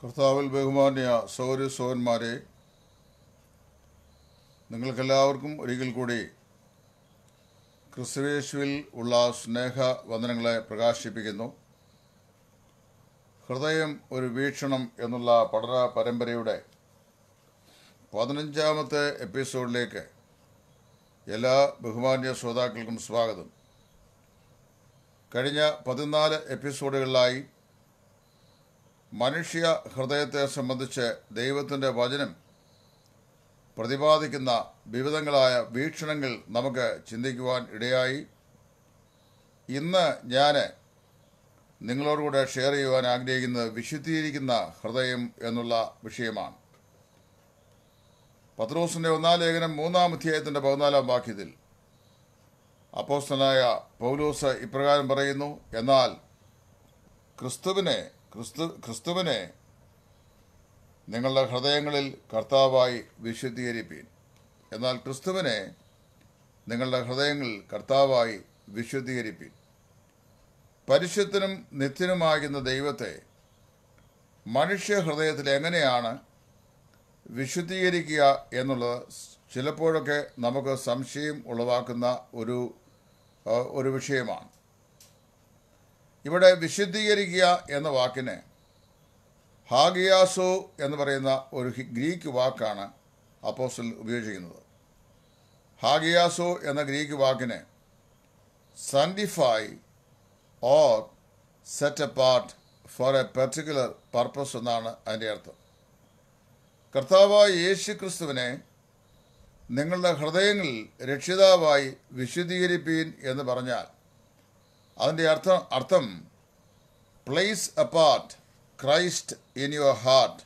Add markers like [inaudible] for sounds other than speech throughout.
കർത്താവിൽ ബഹുമാന്യ സൗര സോന്മാരെ നിങ്ങൾക്കെല്ലാവർക്കും ഒരിക്കൽ കൂടി ക്രിസ്തുവേശുവിൽ ഉള്ള സ്നേഹ വന്ദനങ്ങളെ പ്രകാശിപ്പിക്കുന്നു ഹൃദയം ഒരു വീക്ഷണം എന്നുള്ള പഠന പരമ്പരയുടെ പതിനഞ്ചാമത്തെ എപ്പിസോഡിലേക്ക് എല്ലാ ബഹുമാന്യ ശ്രോതാക്കൾക്കും സ്വാഗതം കഴിഞ്ഞ പതിനാല് എപ്പിസോഡുകളിലായി മനുഷ്യ ഹൃദയത്തെ സംബന്ധിച്ച് ദൈവത്തിൻ്റെ വചനം പ്രതിപാദിക്കുന്ന വിവിധങ്ങളായ വീക്ഷണങ്ങൾ നമുക്ക് ചിന്തിക്കുവാൻ ഇടയായി ഇന്ന് ഞാൻ നിങ്ങളോടുകൂടെ ഷെയർ ചെയ്യുവാൻ ആഗ്രഹിക്കുന്നത് വിശുദ്ധീകരിക്കുന്ന ഹൃദയം എന്നുള്ള വിഷയമാണ് പത്രോസിൻ്റെ ഒന്നാം ലേഖനം മൂന്നാം അധ്യായത്തിൻ്റെ പതിനാലാം വാക്യത്തിൽ അപ്പോസ്തനായ പൗലോസ് ഇപ്രകാരം പറയുന്നു എന്നാൽ ക്രിസ്തുവിനെ ക്രിസ്തു ക്രിസ്തുവിനെ നിങ്ങളുടെ ഹൃദയങ്ങളിൽ കർത്താവായി വിശുദ്ധീകരിപ്പീൻ എന്നാൽ ക്രിസ്തുവിനെ നിങ്ങളുടെ ഹൃദയങ്ങളിൽ കർത്താവായി വിശുദ്ധീകരിപ്പീൻ പരിശുദ്ധനും നിത്യനുമാകുന്ന ദൈവത്തെ മനുഷ്യ ഹൃദയത്തിൽ എങ്ങനെയാണ് വിശുദ്ധീകരിക്കുക എന്നുള്ളത് ചിലപ്പോഴൊക്കെ നമുക്ക് സംശയം ഉളവാക്കുന്ന ഒരു ഒരു വിഷയമാണ് ഇവിടെ വിശുദ്ധീകരിക്കുക എന്ന വാക്കിന് ഹാഗിയാസോ എന്ന് പറയുന്ന ഒരു ഗ്രീക്ക് വാക്കാണ് അപ്പോസിൽ ഉപയോഗിക്കുന്നത് ഹാഗിയാസോ എന്ന ഗ്രീക്ക് വാക്കിന് sanctify or set apart for a particular purpose എന്നാണ് അതിൻ്റെ അർത്ഥം കർത്താവായ യേശു ക്രിസ്തുവിനെ നിങ്ങളുടെ ഹൃദയങ്ങളിൽ രക്ഷിതാവായി വിശുദ്ധീകരിപ്പീൻ എന്ന് പറഞ്ഞാൽ അതിൻ്റെ അർത്ഥം അർത്ഥം place apart Christ in your heart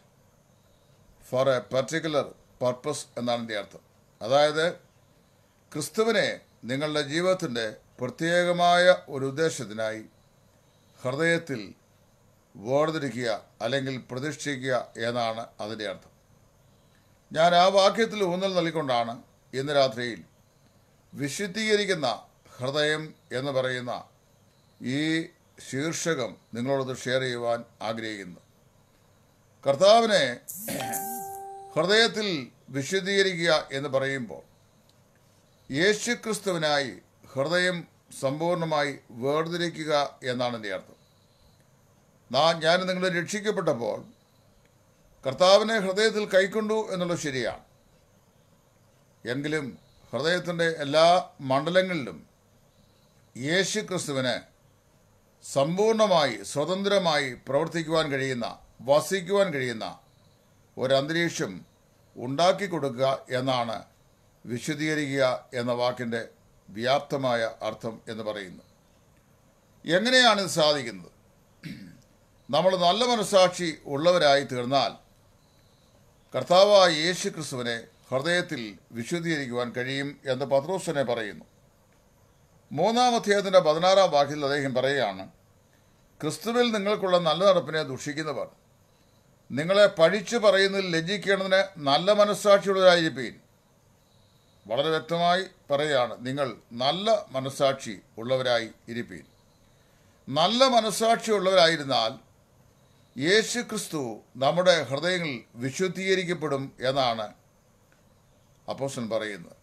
for a particular purpose എന്നാണ് എൻ്റെ അർത്ഥം അതായത് ക്രിസ്തുവിനെ നിങ്ങളുടെ ജീവിതത്തിൻ്റെ പ്രത്യേകമായ ഒരു ഉദ്ദേശത്തിനായി ഹൃദയത്തിൽ വേർതിരിക്കുക അല്ലെങ്കിൽ പ്രതിഷ്ഠിക്കുക എന്നാണ് അതിൻ്റെ അർത്ഥം ഞാൻ ആ വാക്യത്തിൽ ഊന്നൽ നൽകിക്കൊണ്ടാണ് ഇന്ന് രാത്രിയിൽ വിശുദ്ധീകരിക്കുന്ന ഹൃദയം എന്ന് പറയുന്ന ഈ ശീർഷകം നിങ്ങളോടത് ഷെയർ ചെയ്യുവാൻ ആഗ്രഹിക്കുന്നു കർത്താവിനെ ഹൃദയത്തിൽ വിശദീകരിക്കുക എന്ന് പറയുമ്പോൾ യേശുക്രിസ്തുവിനായി ഹൃദയം സമ്പൂർണ്ണമായി വേർതിരിക്കുക എന്നാണ് എൻ്റെ അർത്ഥം ഞാൻ നിങ്ങൾ രക്ഷിക്കപ്പെട്ടപ്പോൾ കർത്താവിനെ ഹൃദയത്തിൽ കൈക്കൊണ്ടു എന്നുള്ളത് ശരിയാണ് എങ്കിലും ഹൃദയത്തിൻ്റെ എല്ലാ മണ്ഡലങ്ങളിലും യേശു ക്രിസ്തുവിന് സമ്പൂർണമായി സ്വതന്ത്രമായി പ്രവർത്തിക്കുവാൻ കഴിയുന്ന വസിക്കുവാൻ കഴിയുന്ന ഒരന്തരീക്ഷം ഉണ്ടാക്കി കൊടുക്കുക എന്നാണ് വിശദീകരിക്കുക എന്ന വാക്കിൻ്റെ വ്യാപ്തമായ അർത്ഥം എന്ന് പറയുന്നു എങ്ങനെയാണ് ഇത് സാധിക്കുന്നത് നമ്മൾ നല്ല മനസാക്ഷി ഉള്ളവരായി തീർന്നാൽ കർത്താവായ യേശു ക്രിസ്തുവിനെ ഹൃദയത്തിൽ വിശുദ്ധീകരിക്കുവാൻ കഴിയും എന്ന് പത്രോസിനെ പറയുന്നു മൂന്നാം അധ്യായത്തിൻ്റെ പതിനാറാം വാക്യത്തിൽ അദ്ദേഹം പറയുകയാണ് ക്രിസ്തുവിൽ നിങ്ങൾക്കുള്ള നല്ല നടപ്പിനെ ദുഷിക്കുന്നവർ നിങ്ങളെ പഴിച്ചു പറയുന്നതിൽ ലജ്ജിക്കേണ്ടതിന് നല്ല മനസ്സാക്ഷിയുള്ളവരായിരിക്കും വളരെ വ്യക്തമായി പറയുകയാണ് നിങ്ങൾ നല്ല മനസ്സാക്ഷി ഉള്ളവരായി ഇരിപ്പീൻ നല്ല മനസ്സാക്ഷി ഉള്ളവരായിരുന്നാൽ യേശു ക്രിസ്തു നമ്മുടെ ഹൃദയങ്ങളിൽ വിശുദ്ധീകരിക്കപ്പെടും എന്നാണ് അപ്പോസൻ പറയുന്നത്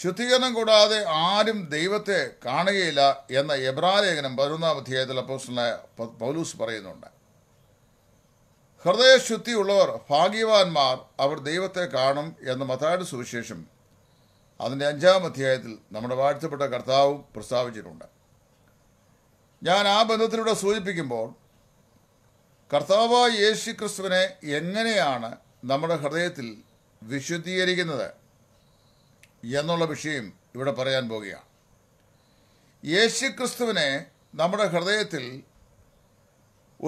ശുദ്ധീകരണം കൂടാതെ ആരും ദൈവത്തെ കാണുകയില്ല എന്ന എബ്രാലേഖനം പതിനൊന്നാം അധ്യായത്തിൽ അപ്പോസ്റ്റലായ പൗലൂസ് പറയുന്നുണ്ട് ഹൃദയശുദ്ധിയുള്ളവർ ഭാഗ്യവാന്മാർ അവർ ദൈവത്തെ കാണും എന്ന മതാട് സുവിശേഷം അതിൻ്റെ അഞ്ചാം അധ്യായത്തിൽ നമ്മുടെ വാഴ്ത്തപ്പെട്ട കർത്താവും പ്രസ്താവിച്ചിട്ടുണ്ട് ഞാൻ ആ ബന്ധത്തിലൂടെ സൂചിപ്പിക്കുമ്പോൾ കർത്താവായ യേശു ക്രിസ്തുവിനെ എങ്ങനെയാണ് നമ്മുടെ ഹൃദയത്തിൽ വിശുദ്ധീകരിക്കുന്നത് എന്നുള്ള വിഷയം ഇവിടെ പറയാൻ പോകുകയാണ് യേശുക്രിസ്തുവിനെ നമ്മുടെ ഹൃദയത്തിൽ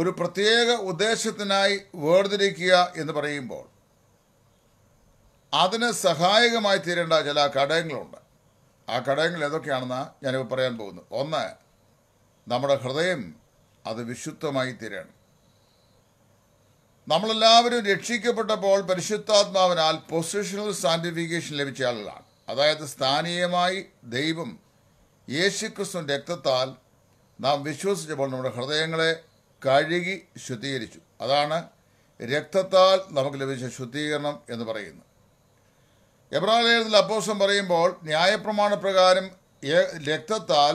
ഒരു പ്രത്യേക ഉദ്ദേശത്തിനായി വേർതിരിക്കുക എന്ന് പറയുമ്പോൾ അതിന് സഹായകമായി തീരേണ്ട ചില ഘടകങ്ങളുണ്ട് ആ ഘടകങ്ങൾ ഏതൊക്കെയാണെന്ന് ഞാനിപ്പോൾ പറയാൻ പോകുന്നു ഒന്ന് നമ്മുടെ ഹൃദയം അത് വിശുദ്ധമായി തീരണം നമ്മളെല്ലാവരും രക്ഷിക്കപ്പെട്ടപ്പോൾ പരിശുദ്ധാത്മാവിനാൽ പൊസിഷണൽ സാന്റിഫിക്കേഷൻ ലഭിച്ച ആളുകളാണ് അതായത് സ്ഥാനീയമായി ദൈവം യേശുക്രിസ്തു രക്തത്താൽ നാം വിശ്വസിച്ചപ്പോൾ നമ്മുടെ ഹൃദയങ്ങളെ കഴുകി ശുദ്ധീകരിച്ചു അതാണ് രക്തത്താൽ നമുക്ക് ലഭിച്ച ശുദ്ധീകരണം എന്ന് പറയുന്നു എബ്രാഹിം അപ്പോസം പറയുമ്പോൾ ന്യായപ്രമാണ പ്രകാരം രക്തത്താൽ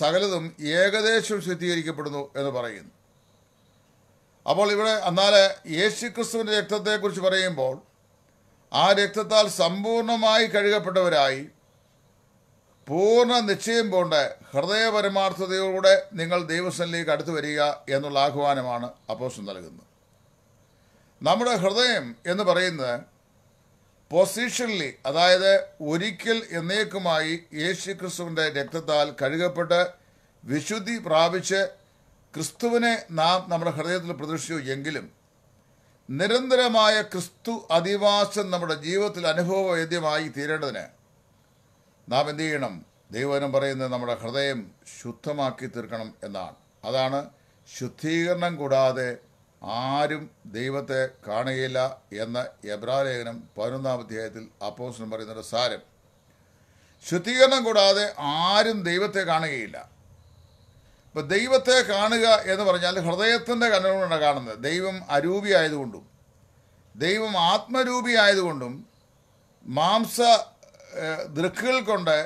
സകലതും ഏകദേശം ശുദ്ധീകരിക്കപ്പെടുന്നു എന്ന് പറയുന്നു അപ്പോൾ ഇവിടെ എന്നാൽ യേശുക്രിസ്തുവിൻ്റെ രക്തത്തെക്കുറിച്ച് പറയുമ്പോൾ ആ രക്തത്താൽ സമ്പൂർണമായി കഴുകപ്പെട്ടവരായി പൂർണ്ണ നിശ്ചയം കൊണ്ട് ഹൃദയ പരമാർത്ഥതയോടെ നിങ്ങൾ ദൈവസ്ഥനിലേക്ക് അടുത്തു വരിക എന്നുള്ള ആഹ്വാനമാണ് അപ്പോസം നൽകുന്നത് നമ്മുടെ ഹൃദയം എന്ന് പറയുന്നത് പൊസിഷനിലി അതായത് ഒരിക്കൽ എന്നേക്കുമായി യേശു ക്രിസ്തുവിൻ്റെ രക്തത്താൽ കഴുകപ്പെട്ട് വിശുദ്ധി പ്രാപിച്ച് ക്രിസ്തുവിനെ നാം നമ്മുടെ ഹൃദയത്തിൽ പ്രതീക്ഷിച്ചു എങ്കിലും നിരന്തരമായ ക്രിസ്തു അധിവാസം നമ്മുടെ ജീവിതത്തിൽ അനുഭവവേദ്യമായി തീരേണ്ടതിന് നാം എന്ത് ചെയ്യണം ദൈവനം പറയുന്നത് നമ്മുടെ ഹൃദയം ശുദ്ധമാക്കി തീർക്കണം എന്നാണ് അതാണ് ശുദ്ധീകരണം കൂടാതെ ആരും ദൈവത്തെ കാണുകയില്ല എന്ന എബ്രാലേഖനം പതിനൊന്നാം അധ്യായത്തിൽ അപ്പോസനം പറയുന്നൊരു സാരം ശുദ്ധീകരണം കൂടാതെ ആരും ദൈവത്തെ കാണുകയില്ല ഇപ്പോൾ ദൈവത്തെ കാണുക എന്ന് പറഞ്ഞാൽ ഹൃദയത്തിൻ്റെ കണ്ണുകൊണ്ടാണ് കാണുന്നത് ദൈവം അരൂപി ആയതുകൊണ്ടും ദൈവം ആത്മരൂപി ആയതുകൊണ്ടും മാംസ ദൃക്കുകൾ കൊണ്ട്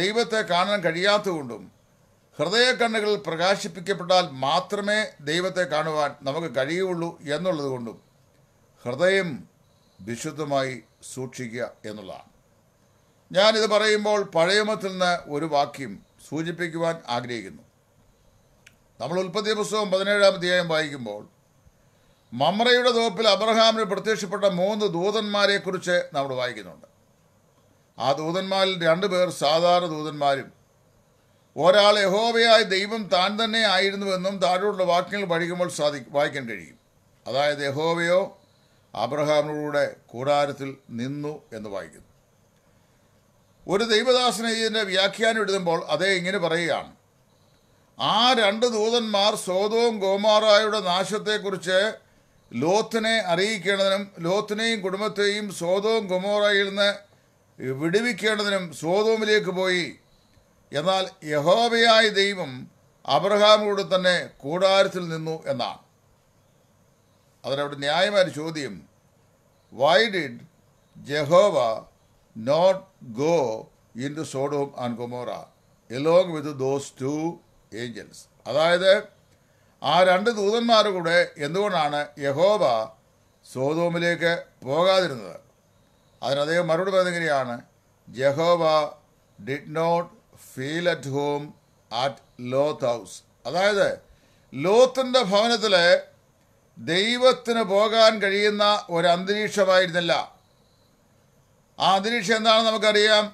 ദൈവത്തെ കാണാൻ കഴിയാത്തതുകൊണ്ടും ഹൃദയ കണ്ണുകൾ പ്രകാശിപ്പിക്കപ്പെട്ടാൽ മാത്രമേ ദൈവത്തെ കാണുവാൻ നമുക്ക് കഴിയുള്ളൂ എന്നുള്ളത് കൊണ്ടും ഹൃദയം വിശുദ്ധമായി സൂക്ഷിക്കുക എന്നുള്ളതാണ് ഞാനിത് പറയുമ്പോൾ പഴയമത്തിൽ നിന്ന് ഒരു വാക്യം സൂചിപ്പിക്കുവാൻ ആഗ്രഹിക്കുന്നു നമ്മൾ ഉൽപ്പത്തി പുസ്തകം പതിനേഴാം അധ്യായം വായിക്കുമ്പോൾ മമ്രയുടെ തോപ്പിൽ അബ്രഹാമിന് പ്രത്യക്ഷപ്പെട്ട മൂന്ന് ദൂതന്മാരെക്കുറിച്ച് നമ്മൾ വായിക്കുന്നുണ്ട് ആ ദൂതന്മാരിൽ രണ്ടു പേർ സാധാരണ ദൂതന്മാരും ഒരാൾ യഹോവയായ ദൈവം താൻ തന്നെ ആയിരുന്നുവെന്നും താഴോട്ടുള്ള വാക്യങ്ങൾ പഠിക്കുമ്പോൾ സാധി വായിക്കാൻ കഴിയും അതായത് യഹോവയോ അബ്രഹാമിലൂടെ കൂടാരത്തിൽ നിന്നു എന്ന് വായിക്കുന്നു ഒരു ദൈവദാസനെ ഇതിൻ്റെ വ്യാഖ്യാനം എഴുതുമ്പോൾ അതേ ഇങ്ങനെ പറയുകയാണ് ആ രണ്ട് ദൂതന്മാർ സോതവും ഗോമാറായുടെ നാശത്തെക്കുറിച്ച് ലോത്തിനെ അറിയിക്കേണ്ടതിനും ലോത്തിനെയും കുടുംബത്തെയും സോതവും ഗോമോറായിൽ നിന്ന് വിടുവിക്കേണ്ടതിനും സോതോമിലേക്ക് പോയി എന്നാൽ യഹോബയായ ദൈവം അബ്രഹാമിനോട് തന്നെ കൂടാരത്തിൽ നിന്നു എന്നാണ് അതിനവിടെ ന്യായമായ ചോദ്യം why did Jehovah not go into Sodom and Gomorrah along with those two angels അതായത് ആ രണ്ട് ദൂതന്മാർ കൂടെ എന്തുകൊണ്ടാണ് യഹോബ സോതോമിലേക്ക് പോകാതിരുന്നത് അതിനദ്ദേഹം അദ്ദേഹം മറുപടി പറയുന്നതിനെയാണ് Jehovah did not feel at home at Lot house അതായത് ലോത്തിൻ്റെ ഭവനത്തിൽ ദൈവത്തിന് പോകാൻ കഴിയുന്ന ഒരു അന്തരീക്ഷമായിരുന്നില്ല ആ അന്തരീക്ഷം എന്താണെന്ന് നമുക്കറിയാം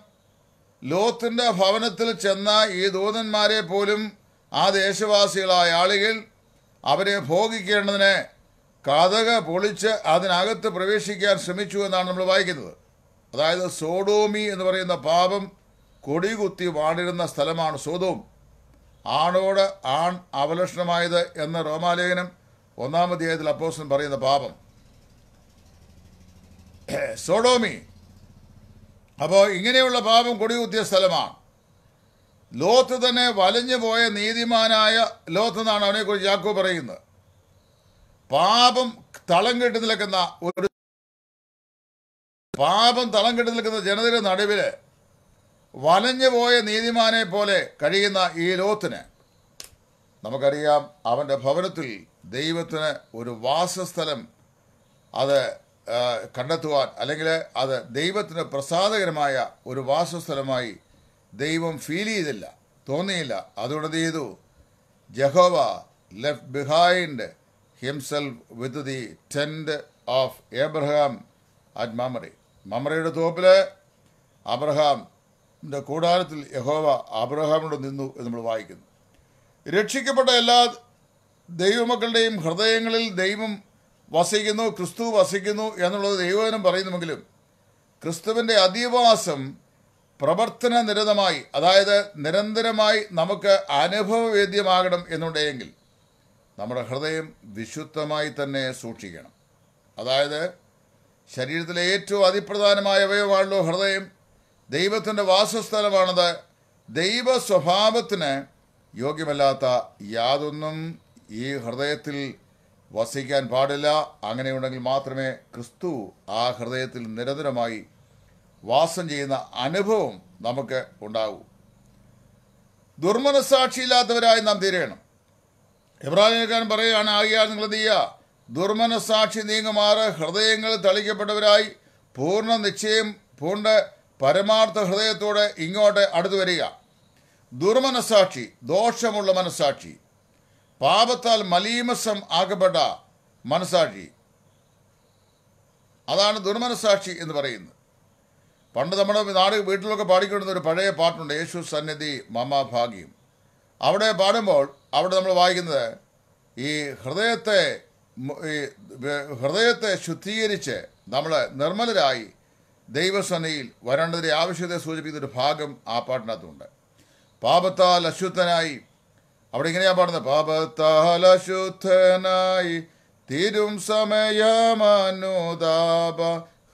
ലോത്തിൻ്റെ ഭവനത്തിൽ ചെന്ന ഈ ദൂതന്മാരെ പോലും ആ ദേശവാസികളായ ആളുകൾ അവരെ ഭോഗിക്കേണ്ടതിന് കഥക പൊളിച്ച് അതിനകത്ത് പ്രവേശിക്കാൻ ശ്രമിച്ചു എന്നാണ് നമ്മൾ വായിക്കുന്നത് അതായത് സോഡോമി എന്ന് പറയുന്ന പാപം കൊടികുത്തി വാണിരുന്ന സ്ഥലമാണ് സോതോം ആണോട് ആൺ അവലക്ഷണമായത് എന്ന റോമാലേഖനം ഒന്നാമധ്യായത്തിൽ അപ്പോസൻ പറയുന്ന പാപം [clears throat] സോഡോമി അപ്പോൾ ഇങ്ങനെയുള്ള പാപം കൊടികുത്തിയ സ്ഥലമാണ് ലോത്ത് തന്നെ വലഞ്ഞു പോയ നീതിമാനായ ലോത്ത് എന്നാണ് അവനെക്കുറിച്ച് ജാക്കോ പറയുന്നത് പാപം തളം കെട്ടി നിൽക്കുന്ന ഒരു പാപം തളം കെട്ടി നിൽക്കുന്ന ജനതയുടെ നടുവിൽ വലഞ്ഞു പോയ നീതിമാനെ പോലെ കഴിയുന്ന ഈ ലോത്തിന് നമുക്കറിയാം അവൻ്റെ ഭവനത്തിൽ ദൈവത്തിന് ഒരു വാസസ്ഥലം അത് കണ്ടെത്തുവാൻ അല്ലെങ്കിൽ അത് ദൈവത്തിന് പ്രസാദകരമായ ഒരു വാസസ്ഥലമായി ദൈവം ഫീൽ ചെയ്തില്ല തോന്നിയില്ല അതുകൊണ്ട് ചെയ്തു Jehovah left behind himself with the tent of Abraham at Mamre മമറയുടെ തോപ്പിൽ അബ്രഹാമിൻ്റെ കൂടാരത്തിൽ യഹോവ അബ്രഹാമിനോട് നിന്നു എന്ന് നമ്മൾ വായിക്കുന്നു രക്ഷിക്കപ്പെട്ട എല്ലാ ദൈവമക്കളുടെയും ഹൃദയങ്ങളിൽ ദൈവം വസിക്കുന്നു ക്രിസ്തു വസിക്കുന്നു എന്നുള്ളത് ദൈവജനം പറയുന്നുവെങ്കിലും ക്രിസ്തുവിൻ്റെ അധിവാസം പ്രവർത്തന നിരതമായി അതായത് നിരന്തരമായി നമുക്ക് അനുഭവവേദ്യമാകണം എന്നുണ്ടെങ്കിൽ നമ്മുടെ ഹൃദയം വിശുദ്ധമായി തന്നെ സൂക്ഷിക്കണം അതായത് ശരീരത്തിലെ ഏറ്റവും അതിപ്രധാനമായ അവയവമാണല്ലോ ഹൃദയം ദൈവത്തിൻ്റെ വാസസ്ഥലമാണത് ദൈവ സ്വഭാവത്തിന് യോഗ്യമല്ലാത്ത യാതൊന്നും ഈ ഹൃദയത്തിൽ വസിക്കാൻ പാടില്ല അങ്ങനെയുണ്ടെങ്കിൽ മാത്രമേ ക്രിസ്തു ആ ഹൃദയത്തിൽ നിരന്തരമായി വാസം ചെയ്യുന്ന അനുഭവം നമുക്ക് ഉണ്ടാകും ദുർമനസാക്ഷിയില്ലാത്തവരായി നാം തീരണം ഇബ്രാഹിംകാരൻ പറയുകയാണ് ആകിയാൽ നിങ്ങൾ ചെയ്യുക ദുർമനസാക്ഷി നീങ്ങുമാറ് ഹൃദയങ്ങൾ തളിക്കപ്പെട്ടവരായി പൂർണ്ണ നിശ്ചയം പൂണ്ട് പരമാർത്ഥ ഹൃദയത്തോടെ ഇങ്ങോട്ട് അടുത്തു വരിക ദുർമനസാക്ഷി ദോഷമുള്ള മനസാക്ഷി പാപത്താൽ മലീമസം ആക്കപ്പെട്ട മനസാക്ഷി അതാണ് ദുർമനസാക്ഷി എന്ന് പറയുന്നത് പണ്ട് നമ്മുടെ നാട് വീട്ടിലൊക്കെ പാടിക്കൊണ്ടിരുന്ന ഒരു പഴയ പാട്ടുണ്ട് യേശു സന്നിധി മമ ഭാഗ്യം അവിടെ പാടുമ്പോൾ അവിടെ നമ്മൾ വായിക്കുന്നത് ഈ ഹൃദയത്തെ ഈ ഹൃദയത്തെ ശുദ്ധീകരിച്ച് നമ്മൾ നിർമ്മലരായി ദൈവസന്നിയിൽ വരേണ്ടതിൻ്റെ ആവശ്യത്തെ സൂചിപ്പിക്കുന്ന ഒരു ഭാഗം ആ പാട്ടിനകത്തുണ്ട് പാപത്താൽ അശുദ്ധനായി അവിടെ ഇങ്ങനെയാണ് പാടുന്നത് പാപത്താൽ അശുദ്ധനായി തിരും സമയമനുതാപ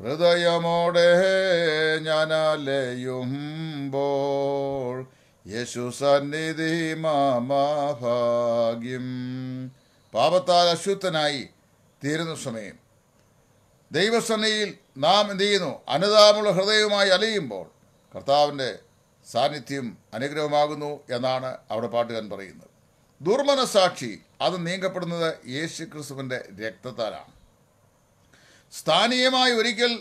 ഹൃദയമോടെ ഞാൻ യേശു സന്നിധി മാമാഭാഗ്യം പാപത്താൽ അശുദ്ധനായി തീരുന്ന സമയം ദൈവസന്നിധിയിൽ നാം എന്ത് ചെയ്യുന്നു അനുതാപമുള്ള ഹൃദയവുമായി അലയുമ്പോൾ കർത്താവിൻ്റെ സാന്നിധ്യം അനുഗ്രഹമാകുന്നു എന്നാണ് അവിടെ പാട്ടുകാരൻ പറയുന്നത് ദുർമനസാക്ഷി അത് നീങ്കപ്പെടുന്നത് യേശു ക്രിസ്തുവിൻ്റെ രക്തത്താലാണ് സ്ഥാനീയമായി ഒരിക്കൽ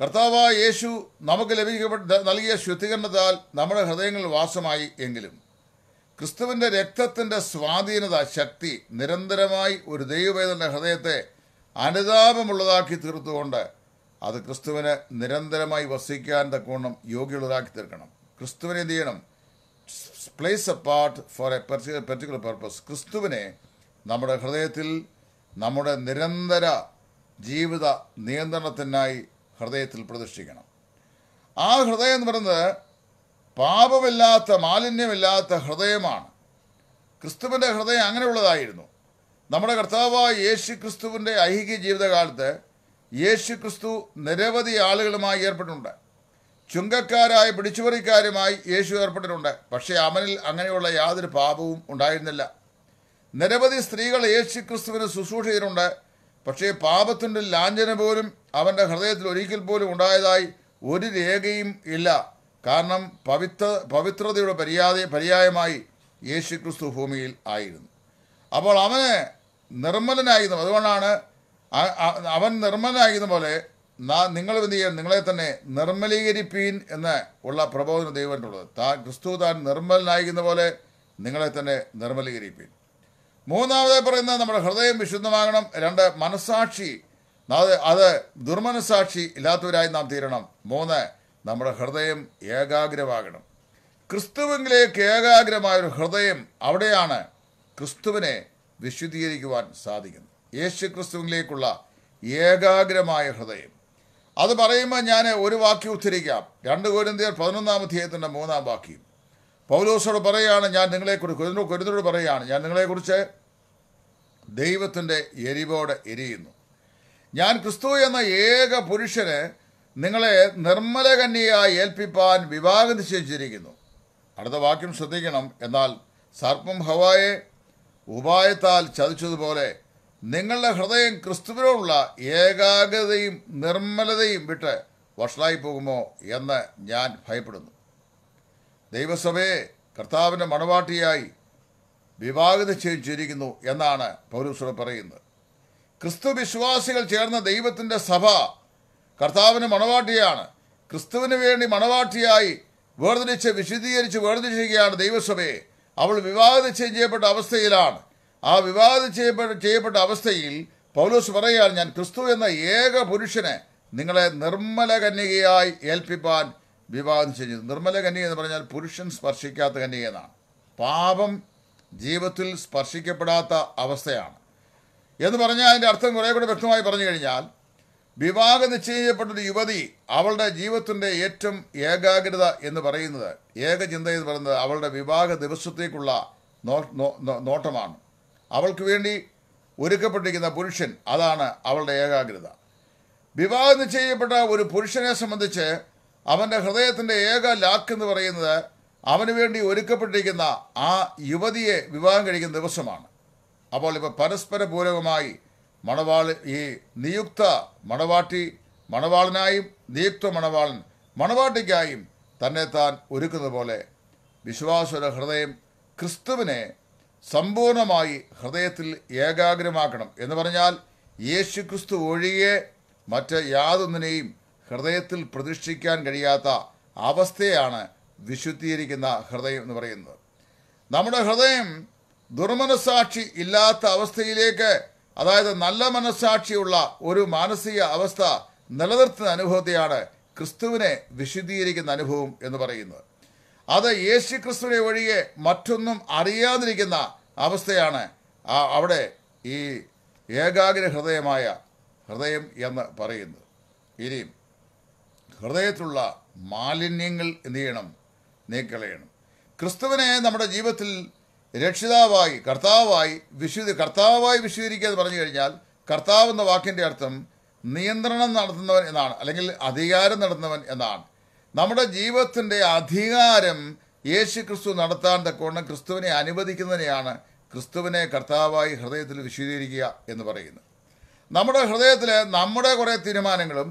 കർത്താവായ യേശു നമുക്ക് ലഭിക്കപ്പെട്ട നൽകിയ ശുദ്ധീകരണത്താൽ നമ്മുടെ ഹൃദയങ്ങളിൽ വാസമായി എങ്കിലും ക്രിസ്തുവിൻ്റെ രക്തത്തിൻ്റെ സ്വാധീനത ശക്തി നിരന്തരമായി ഒരു ദൈവവേദൻ്റെ ഹൃദയത്തെ അനുതാപമുള്ളതാക്കി തീർത്തുകൊണ്ട് അത് ക്രിസ്തുവിന് നിരന്തരമായി വസിക്കാൻ തക്കവണ്ണം യോഗ്യമുള്ളതാക്കി തീർക്കണം ക്രിസ്തുവിനെ എന്ത് ചെയ്യണം place apart for a particular particular purpose ക്രിസ്തുവിനെ നമ്മുടെ ഹൃദയത്തിൽ നമ്മുടെ നിരന്തര ജീവിത നിയന്ത്രണത്തിനായി ഹൃദയത്തിൽ പ്രതിഷ്ഠിക്കണം ആ ഹൃദയം എന്ന് പറയുന്നത് പാപമില്ലാത്ത മാലിന്യമില്ലാത്ത ഹൃദയമാണ് ക്രിസ്തുവിൻ്റെ ഹൃദയം അങ്ങനെയുള്ളതായിരുന്നു നമ്മുടെ കർത്താവായ യേശു ക്രിസ്തുവിൻ്റെ ഐഹിക ജീവിതകാലത്ത് യേശു ക്രിസ്തു നിരവധി ആളുകളുമായി ഏർപ്പെട്ടിട്ടുണ്ട് ചുങ്കക്കാരായ പിടിച്ചുപറിക്കാരുമായി യേശു ഏർപ്പെട്ടിട്ടുണ്ട് പക്ഷേ അവനിൽ അങ്ങനെയുള്ള യാതൊരു പാപവും ഉണ്ടായിരുന്നില്ല നിരവധി സ്ത്രീകൾ യേശു ക്രിസ്തുവിന് ശുശ്രൂഷ ചെയ്തിട്ടുണ്ട് പക്ഷേ പാപത്തിൻ്റെ ലാഞ്ചന പോലും അവൻ്റെ ഹൃദയത്തിൽ ഒരിക്കൽ പോലും ഉണ്ടായതായി ഒരു രേഖയും ഇല്ല കാരണം പവിത്ര പവിത്രതയുടെ പര്യാദ പര്യായമായി യേശു ക്രിസ്തു ഭൂമിയിൽ ആയിരുന്നു അപ്പോൾ അവന് നിർമ്മലനായിരുന്നു അതുകൊണ്ടാണ് അവൻ നിർമ്മലനായിരുന്ന പോലെ നിങ്ങൾ എന്ത് ചെയ്യാൻ നിങ്ങളെ തന്നെ നിർമ്മലീകരിപ്പീൻ എന്ന് ഉള്ള പ്രബോധന ദൈവത്തിനുള്ളത് താൻ ക്രിസ്തു താൻ നിർമ്മലനായിരിക്കുന്ന പോലെ നിങ്ങളെ തന്നെ നിർമ്മലീകരിപ്പീൻ മൂന്നാമതായി പറയുന്നത് നമ്മുടെ ഹൃദയം വിശുദ്ധമാകണം രണ്ട് മനസാക്ഷി അത് അത് ദുർമനസാക്ഷി ഇല്ലാത്തവരായി നാം തീരണം മൂന്ന് നമ്മുടെ ഹൃദയം ഏകാഗ്രമാകണം ക്രിസ്തുവിലേക്ക് ഏകാഗ്രമായ ഒരു ഹൃദയം അവിടെയാണ് ക്രിസ്തുവിനെ വിശുദ്ധീകരിക്കുവാൻ സാധിക്കുന്നത് യേശു ക്രിസ്തുവിലേക്കുള്ള ഏകാഗ്രമായ ഹൃദയം അത് പറയുമ്പോൾ ഞാൻ ഒരു വാക്യം ഉദ്ധരിക്കാം രണ്ട് കൊരിന്തിയർ പതിനൊന്നാം അധ്യായത്തിൻ്റെ മൂന്നാം വാക്യം പൗലോസോട് പറയുകയാണ് ഞാൻ നിങ്ങളെക്കുറിച്ച് കൊരിന്തോട് പറയുകയാണ് ഞാൻ നിങ്ങളെക്കുറിച്ച് ദൈവത്തിൻ്റെ എരിവോടെ എരിയുന്നു ഞാൻ ക്രിസ്തു എന്ന ഏക പുരുഷന് നിങ്ങളെ നിർമ്മല ഏൽപ്പിപ്പാൻ വിവാഹം നിശ്ചയിച്ചിരിക്കുന്നു അടുത്ത വാക്യം ശ്രദ്ധിക്കണം എന്നാൽ സർപ്പം ഹവായെ ഉപായത്താൽ ചതിച്ചതുപോലെ നിങ്ങളുടെ ഹൃദയം ക്രിസ്തുവിനോടുള്ള ഏകാഗ്രതയും നിർമ്മലതയും വിട്ട് വഷളായി പോകുമോ എന്ന് ഞാൻ ഭയപ്പെടുന്നു ദൈവസഭയെ കർത്താവിൻ്റെ മണവാട്ടിയായി വിവാഹിത ചെയ്യിച്ചിരിക്കുന്നു എന്നാണ് പൗരൂസ് പറയുന്നത് ക്രിസ്തു വിശ്വാസികൾ ചേർന്ന ദൈവത്തിൻ്റെ സഭ കർത്താവിന് മണവാട്ടിയാണ് ക്രിസ്തുവിന് വേണ്ടി മണവാട്ടിയായി വേർതിരിച്ച് വിശദീകരിച്ച് വേർതിരിച്ചിരിക്കുകയാണ് ദൈവസഭയെ അവൾ വിവാഹം ചെയ്യപ്പെട്ട അവസ്ഥയിലാണ് ആ വിവാഹം ചെയ്യപ്പെട്ട ചെയ്യപ്പെട്ട അവസ്ഥയിൽ പൗലോസ് പറയുകയാണ് ഞാൻ ക്രിസ്തു എന്ന ഏക പുരുഷനെ നിങ്ങളെ നിർമ്മല കന്യകയായി ഏൽപ്പിപ്പാൻ വിവാഹം ചെയ്തു നിർമ്മല കന്യക എന്ന് പറഞ്ഞാൽ പുരുഷൻ സ്പർശിക്കാത്ത കന്യക എന്നാണ് പാപം ജീവിതത്തിൽ സ്പർശിക്കപ്പെടാത്ത അവസ്ഥയാണ് എന്ന് പറഞ്ഞാൽ അതിൻ്റെ അർത്ഥം കുറേ കൂടെ വ്യക്തമായി പറഞ്ഞു കഴിഞ്ഞാൽ വിവാഹം നിശ്ചയിക്കപ്പെട്ടൊരു യുവതി അവളുടെ ജീവിതത്തിൻ്റെ ഏറ്റവും ഏകാഗ്രത എന്ന് പറയുന്നത് ഏകചിന്ത എന്ന് പറയുന്നത് അവളുടെ വിവാഹ ദിവസത്തേക്കുള്ള നോട്ടമാണ് അവൾക്ക് വേണ്ടി ഒരുക്കപ്പെട്ടിരിക്കുന്ന പുരുഷൻ അതാണ് അവളുടെ ഏകാഗ്രത വിവാഹം നിശ്ചയിക്കപ്പെട്ട ഒരു പുരുഷനെ സംബന്ധിച്ച് അവൻ്റെ ഹൃദയത്തിൻ്റെ ഏക ലാക്ക് എന്ന് പറയുന്നത് അവന് വേണ്ടി ഒരുക്കപ്പെട്ടിരിക്കുന്ന ആ യുവതിയെ വിവാഹം കഴിക്കുന്ന ദിവസമാണ് അപ്പോൾ ഇപ്പോൾ പരസ്പരപൂരകമായി മണവാളി ഈ നിയുക്ത മണവാട്ടി മണവാളനായും നിയുക്ത മണവാളൻ മണവാട്ടിക്കായും തന്നെ താൻ ഒരുക്കുന്നത് പോലെ വിശ്വാസയുടെ ഹൃദയം ക്രിസ്തുവിനെ സമ്പൂർണമായി ഹൃദയത്തിൽ ഏകാഗ്രമാക്കണം എന്ന് പറഞ്ഞാൽ യേശു ക്രിസ്തു ഒഴികെ മറ്റ് യാതൊന്നിനെയും ഹൃദയത്തിൽ പ്രതിഷ്ഠിക്കാൻ കഴിയാത്ത അവസ്ഥയാണ് വിശുദ്ധീകരിക്കുന്ന ഹൃദയം എന്ന് പറയുന്നത് നമ്മുടെ ഹൃദയം ദുർമനസാക്ഷി ഇല്ലാത്ത അവസ്ഥയിലേക്ക് അതായത് നല്ല മനസ്സാക്ഷിയുള്ള ഒരു മാനസിക അവസ്ഥ നിലനിർത്തുന്ന അനുഭവത്തെയാണ് ക്രിസ്തുവിനെ വിശുദ്ധീകരിക്കുന്ന അനുഭവം എന്ന് പറയുന്നത് അത് യേശു ക്രിസ്തുവിനെ ഒഴികെ മറ്റൊന്നും അറിയാതിരിക്കുന്ന അവസ്ഥയാണ് അവിടെ ഈ ഏകാഗ്ര ഹൃദയമായ ഹൃദയം എന്ന് പറയുന്നത് ഇനിയും ഹൃദയത്തിലുള്ള മാലിന്യങ്ങൾ എന്ത് ചെയ്യണം നീക്കളയണം ക്രിസ്തുവിനെ നമ്മുടെ ജീവിതത്തിൽ രക്ഷിതാവായി കർത്താവായി വിശുദ്ധ കർത്താവായി വിശുദ്ധീകരിക്കുക എന്ന് പറഞ്ഞു കഴിഞ്ഞാൽ കർത്താവ് എന്ന വാക്കിൻ്റെ അർത്ഥം നിയന്ത്രണം നടത്തുന്നവൻ എന്നാണ് അല്ലെങ്കിൽ അധികാരം നടത്തുന്നവൻ എന്നാണ് നമ്മുടെ ജീവിതത്തിൻ്റെ അധികാരം യേശു ക്രിസ്തു നടത്താൻ തക്കവണ്ണം ക്രിസ്തുവിനെ അനുവദിക്കുന്നതിനെയാണ് ക്രിസ്തുവിനെ കർത്താവായി ഹൃദയത്തിൽ വിശുദ്ധീകരിക്കുക എന്ന് പറയുന്നത് നമ്മുടെ ഹൃദയത്തിൽ നമ്മുടെ കുറേ തീരുമാനങ്ങളും